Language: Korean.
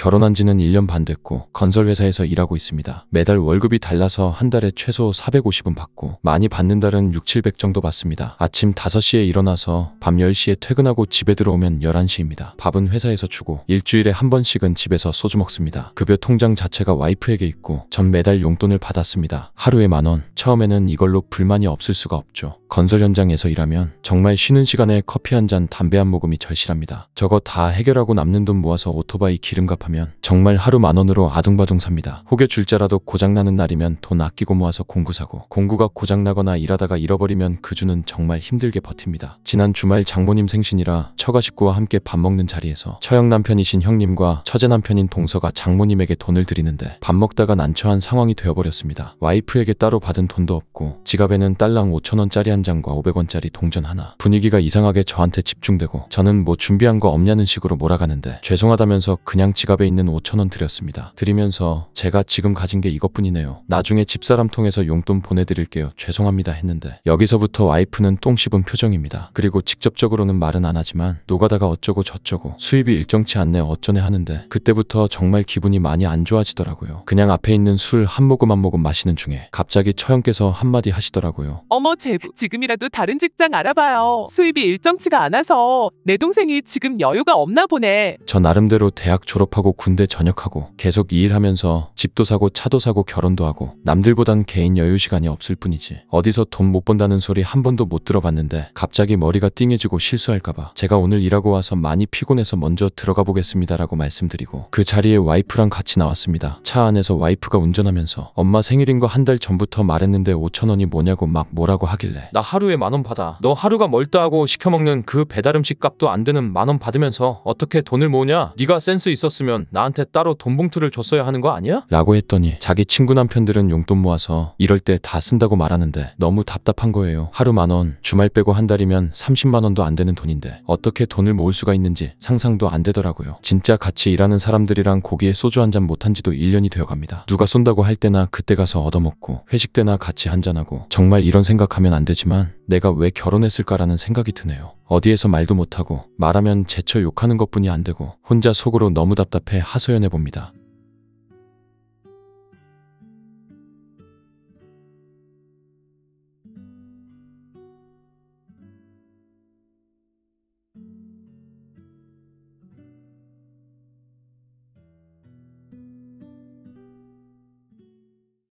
결혼한 지는 1년 반 됐고 건설회사에서 일하고 있습니다. 매달 월급이 달라서 한 달에 최소 450은 받고 많이 받는 달은 6, 700 정도 받습니다. 아침 5시에 일어나서 밤 10시에 퇴근하고 집에 들어오면 11시입니다. 밥은 회사에서 주고 일주일에 한 번씩은 집에서 소주 먹습니다. 급여 통장 자체가 와이프에게 있고 전 매달 용돈을 받았습니다. 하루에 만원. 처음에는 이걸로 불만이 없을 수가 없죠. 건설 현장에서 일하면 정말 쉬는 시간에 커피 한 잔, 담배 한 모금이 절실합니다. 저거 다 해결하고 남는 돈 모아서 오토바이 기름값 합니 하면 정말 하루 만 원으로 아둥바둥 삽니다. 혹여 줄자라도 고장나는 날이면 돈 아끼고 모아서 공구 사고 공구가 고장나거나 일하다가 잃어버리면 그 주는 정말 힘들게 버팁니다. 지난 주말 장모님 생신이라 처가 식구와 함께 밥 먹는 자리에서 처형 남편이신 형님과 처제 남편인 동서가 장모님에게 돈을 드리는데 밥 먹다가 난처한 상황이 되어버렸습니다. 와이프에게 따로 받은 돈도 없고 지갑에는 딸랑 5천원짜리 한 장과 500원짜리 동전 하나 분위기가 이상하게 저한테 집중되고 저는 뭐 준비한 거 없냐는 식으로 몰아가는데 죄송하다면서 그냥 지갑에 지갑에 있는 5천원 드렸습니다. 드리면서 제가 지금 가진 게 이것뿐이네요. 나중에 집사람 통해서 용돈 보내드릴게요. 죄송합니다 했는데 여기서부터 와이프는 똥 씹은 표정입니다. 그리고 직접적으로는 말은 안 하지만 노가다가 어쩌고 저쩌고 수입이 일정치 않네 어쩌네 하는데 그때부터 정말 기분이 많이 안 좋아지더라고요. 그냥 앞에 있는 술 한 모금 한 모금 마시는 중에 갑자기 처형께서 한마디 하시더라고요. 어머 제부 지금이라도 다른 직장 알아봐요. 수입이 일정치가 않아서 내 동생이 지금 여유가 없나 보네. 저 나름대로 대학 졸업하고 졸업하고 군대 전역하고 계속 일하면서 집도 사고 차도 사고 결혼도 하고 남들보단 개인 여유 시간이 없을 뿐이지 어디서 돈 못 번다는 소리 한 번도 못 들어봤는데 갑자기 머리가 띵해지고 실수할까봐 제가 오늘 일하고 와서 많이 피곤해서 먼저 들어가 보겠습니다라고 말씀드리고 그 자리에 와이프랑 같이 나왔습니다. 차 안에서 와이프가 운전하면서 엄마 생일인 거 한 달 전부터 말했는데 5천 원이 뭐냐고 막 뭐라고 하길래 나 하루에 만 원 받아 너 하루가 멀다 하고 시켜먹는 그 배달 음식 값도 안 되는 만 원 받으면서 어떻게 돈을 모으냐 네가 센스 있었으면 했으면 나한테 따로 돈 봉투를 줬어야 하는 거 아니야? 라고 했더니 자기 친구 남편들은 용돈 모아서 이럴 때 다 쓴다고 말하는데 너무 답답한 거예요. 하루 만 원, 주말 빼고 한 달이면 30만 원도 안 되는 돈인데 어떻게 돈을 모을 수가 있는지 상상도 안 되더라고요. 진짜 같이 일하는 사람들이랑 고기에 소주 한 잔 못한 지도 1년이 되어갑니다. 누가 쏜다고 할 때나 그때 가서 얻어먹고 회식 때나 같이 한 잔하고 정말 이런 생각하면 안 되지만 내가 왜 결혼했을까라는 생각이 드네요. 어디에서 말도 못하고 말하면 제쳐 욕하는 것뿐이 안 되고 혼자 속으로 너무 답답해 하소연해 봅니다.